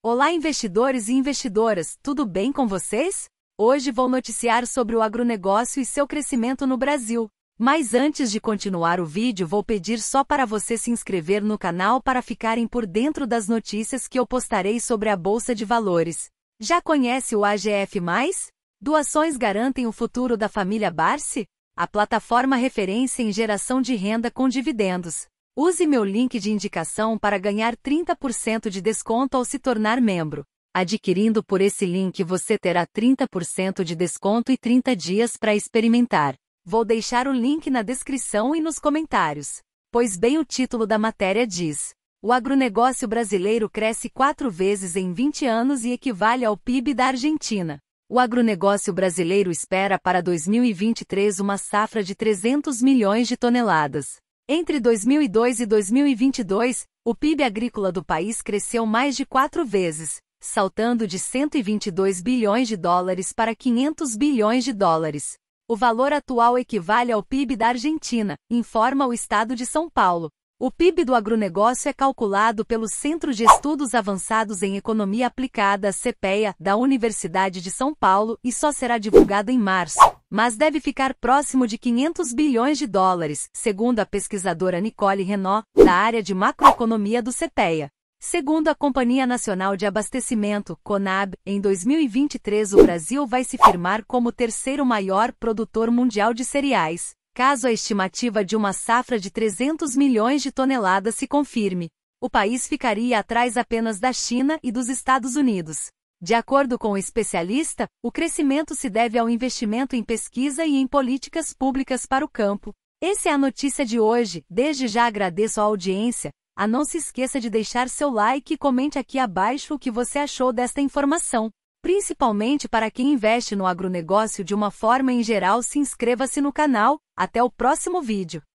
Olá, investidores e investidoras, tudo bem com vocês? Hoje vou noticiar sobre o agronegócio e seu crescimento no Brasil. Mas antes de continuar o vídeo, vou pedir só para você se inscrever no canal para ficarem por dentro das notícias que eu postarei sobre a Bolsa de Valores. Já conhece o AGF? Doações garantem o futuro da família Barsi? A plataforma referência em geração de renda com dividendos. Use meu link de indicação para ganhar 30% de desconto ao se tornar membro. Adquirindo por esse link você terá 30% de desconto e 30 dias para experimentar. Vou deixar o link na descrição e nos comentários. Pois bem, o título da matéria diz: O agronegócio brasileiro cresce quatro vezes em 20 anos e equivale ao PIB da Argentina. O agronegócio brasileiro espera para 2023 uma safra de 300 milhões de toneladas. Entre 2002 e 2022, o PIB agrícola do país cresceu mais de quatro vezes, saltando de 122 bilhões de dólares para 500 bilhões de dólares. O valor atual equivale ao PIB da Argentina, informa o Estado de São Paulo. O PIB do agronegócio é calculado pelo Centro de Estudos Avançados em Economia Aplicada, CPEA, da Universidade de São Paulo e só será divulgado em março mas deve ficar próximo de 500 bilhões de dólares, segundo a pesquisadora Nicole Renault, da área de macroeconomia do CETEA. Segundo a Companhia Nacional de Abastecimento, CONAB, em 2023 o Brasil vai se firmar como o terceiro maior produtor mundial de cereais, caso a estimativa de uma safra de 300 milhões de toneladas se confirme. O país ficaria atrás apenas da China e dos Estados Unidos. De acordo com o especialista, o crescimento se deve ao investimento em pesquisa e em políticas públicas para o campo. Essa é a notícia de hoje. Desde já agradeço a audiência. A ah, não se esqueça de deixar seu like e comente aqui abaixo o que você achou desta informação. Principalmente para quem investe no agronegócio de uma forma em geral, se inscreva-se no canal. Até o próximo vídeo.